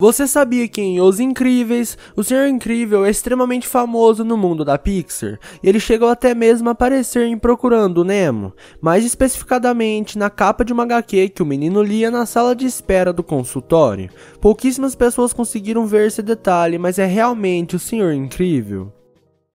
Você sabia que em Os Incríveis, o Senhor Incrível é extremamente famoso no mundo da Pixar, e ele chegou até mesmo a aparecer em Procurando Nemo, mais especificadamente na capa de uma HQ que o menino lia na sala de espera do consultório. Pouquíssimas pessoas conseguiram ver esse detalhe, mas é realmente o Senhor Incrível.